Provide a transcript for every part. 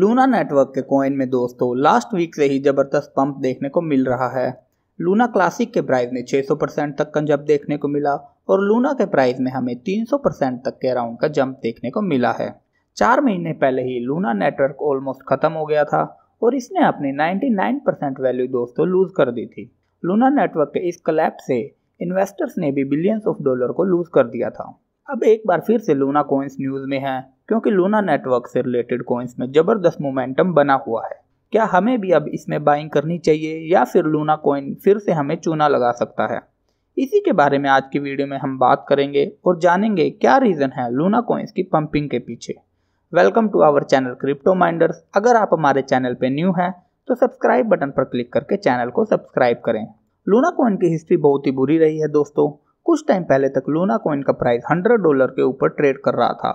Luna network के coin में दोस्तों लास्ट वीक से ही ज़बरदस्त पंप देखने को मिल रहा है लूना क्लासिक के प्राइस में 600 परसेंट तक का जंप देखने को मिला और लूना के प्राइस में हमें 300 परसेंट तक के अराउंड का जंप देखने को मिला है चार महीने पहले ही लूना नेटवर्क ऑलमोस्ट ख़त्म हो गया था और इसने अपनी 99 परसेंट वैल्यू दोस्तों लूज़ कर दी थी लूना नेटवर्क के इस कलेप से इन्वेस्टर्स ने भी बिलियंस ऑफ डॉलर को लूज़ कर दिया था अब एक बार फिर से लूना कोइंस न्यूज़ में है क्योंकि लूना नेटवर्क से रिलेटेड कोइंस में ज़बरदस्त मोमेंटम बना हुआ है क्या हमें भी अब इसमें बाइंग करनी चाहिए या फिर लूना कोइन फिर से हमें चूना लगा सकता है इसी के बारे में आज की वीडियो में हम बात करेंगे और जानेंगे क्या रीज़न है लूना कोइंस की पंपिंग के पीछे welcome to our channel crypto minders अगर आप हमारे चैनल पर न्यू हैं तो सब्सक्राइब बटन पर क्लिक करके चैनल को सब्सक्राइब करें लूना कोइन की हिस्ट्री बहुत ही बुरी रही है दोस्तों कुछ टाइम पहले तक लूना कॉइन का प्राइस हंड्रेड डॉलर के ऊपर ट्रेड कर रहा था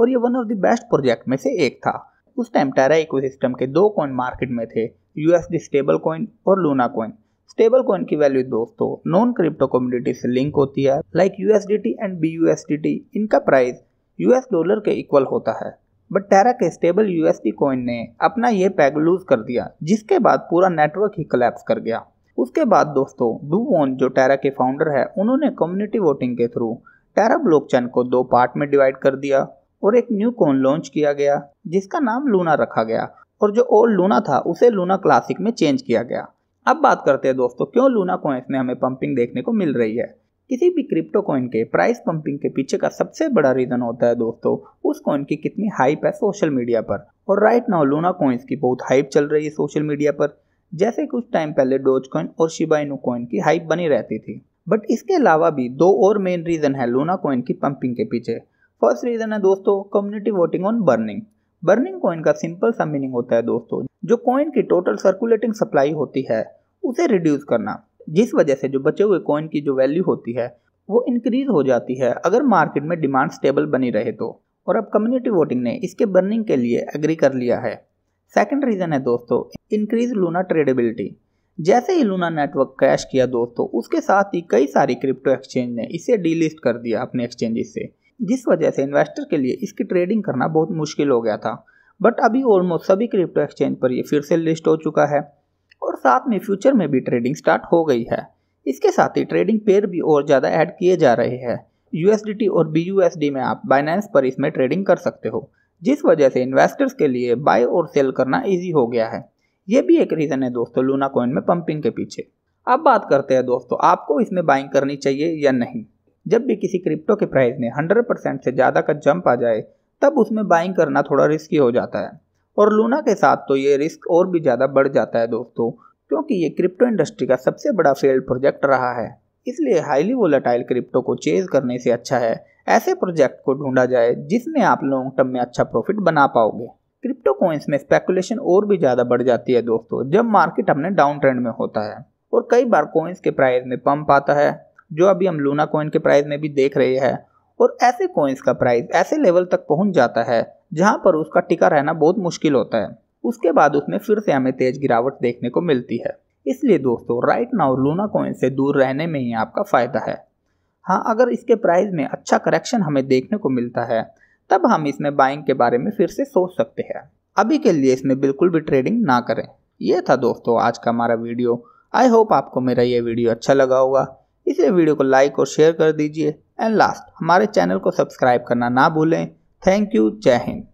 और ये one of the best project में से एक था उस टाइम टेरा इकोसिस्टम के दो कॉइन मार्केट में थे डी स्टेबल कॉइन और लूना कॉइन स्टेबल कॉइन की वैल्यू दोस्तों नॉन क्रिप्टो कम्युनिटी से लिंक होती है लाइक यूएसडीटी एंड बी इनका प्राइस यूएस डॉलर के इक्वल होता है बट टेरा के स्टेबल यूएसडी कॉइन ने अपना ये पैग लूज कर दिया जिसके बाद पूरा नेटवर्क ही कलेप्स कर गया उसके बाद दोस्तों डू जो टेरा के फाउंडर है उन्होंने कम्युनिटी वोटिंग के थ्रू टेरा ब्लॉकचेन को दो पार्ट में डिवाइड कर दिया और एक न्यू कॉइन लॉन्च किया गया जिसका नाम लूना रखा गया और जो ओल्ड लूना था उसे लूना क्लासिक में चेंज किया गया अब बात करते हैं दोस्तों क्यों लूना कॉइन्स में हमें पंपिंग देखने को मिल रही है किसी भी क्रिप्टो कॉइन के प्राइस पंपिंग के पीछे का सबसे बड़ा रीज़न होता है दोस्तों उस कॉइन की कितनी हाइप है सोशल मीडिया पर और राइट नाउ लूना कॉइन्स की बहुत हाइप चल रही है सोशल मीडिया पर जैसे कुछ टाइम पहले डोज कॉइन और शिबाइनू कॉइन की हाइप बनी रहती थी बट इसके अलावा भी दो और मेन रीज़न है लूना कॉइन की पंपिंग के पीछे फर्स्ट रीज़न है दोस्तों community voting on burning burning coin का सिंपल सा मीनिंग होता है दोस्तों जो कॉइन की टोटल सर्कुलेटिंग सप्लाई होती है उसे रिड्यूस करना जिस वजह से जो बचे हुए कॉइन की जो वैल्यू होती है वो इंक्रीज हो जाती है अगर मार्केट में डिमांड स्टेबल बनी रहे तो और अब कम्युनिटी वोटिंग ने इसके बर्निंग के लिए एग्री कर लिया है सेकेंड रीज़न है दोस्तों इंक्रीज लूना ट्रेडेबिलिटी जैसे ही लूना नेटवर्क क्रैश किया दोस्तों उसके साथ ही कई सारी क्रिप्टो एक्सचेंज ने इसे डीलिस्ट कर दिया अपने एक्सचेंजेस से जिस वजह से इन्वेस्टर के लिए इसकी ट्रेडिंग करना बहुत मुश्किल हो गया था बट अभी ऑलमोस्ट सभी क्रिप्टो एक्सचेंज पर ये फिर से लिस्ट हो चुका है और साथ में फ्यूचर में भी ट्रेडिंग स्टार्ट हो गई है इसके साथ ही ट्रेडिंग पेयर भी और ज़्यादा ऐड किए जा रहे हैं यू और बी में आप बाइनेंस पर इसमें ट्रेडिंग कर सकते हो जिस वजह से इन्वेस्टर्स के लिए बाय और सेल करना ईजी हो गया है ये भी एक रीज़न है दोस्तों लूना कॉइन में पंपिंग के पीछे अब बात करते हैं दोस्तों आपको इसमें बाइंग करनी चाहिए या नहीं जब भी किसी क्रिप्टो के प्राइस में 100 परसेंट से ज़्यादा का जंप आ जाए तब उसमें बाइंग करना थोड़ा रिस्की हो जाता है और लूना के साथ तो ये रिस्क और भी ज़्यादा बढ़ जाता है दोस्तों क्योंकि ये क्रिप्टो इंडस्ट्री का सबसे बड़ा फेल्ड प्रोजेक्ट रहा है इसलिए हाईली वोलाटाइल क्रिप्टो को चेज करने से अच्छा है ऐसे प्रोजेक्ट को ढूंढा जाए जिसमें आप लॉन्ग टर्म में अच्छा प्रॉफिट बना पाओगे क्रिप्टो कॉइन्स में स्पेकुलेशन और भी ज़्यादा बढ़ जाती है दोस्तों जब मार्केट अपने डाउन ट्रेंड में होता है और कई बार कॉइन्स के प्राइस में पंप आता है जो अभी हम लूना कॉइन के प्राइस में भी देख रहे हैं और ऐसे कॉइन्स का प्राइस ऐसे लेवल तक पहुंच जाता है जहां पर उसका टिका रहना बहुत मुश्किल होता है उसके बाद उसमें फिर से हमें तेज गिरावट देखने को मिलती है इसलिए दोस्तों राइट नाउ लूना कॉइन से दूर रहने में ही आपका फ़ायदा है हाँ अगर इसके प्राइस में अच्छा करेक्शन हमें देखने को मिलता है तब हम इसमें बाइंग के बारे में फिर से सोच सकते हैं अभी के लिए इसमें बिल्कुल भी ट्रेडिंग ना करें यह था दोस्तों आज का हमारा वीडियो आई होप आपको मेरा यह वीडियो अच्छा लगा होगा इसे वीडियो को लाइक और शेयर कर दीजिए एंड लास्ट हमारे चैनल को सब्सक्राइब करना ना भूलें थैंक यू जय हिंद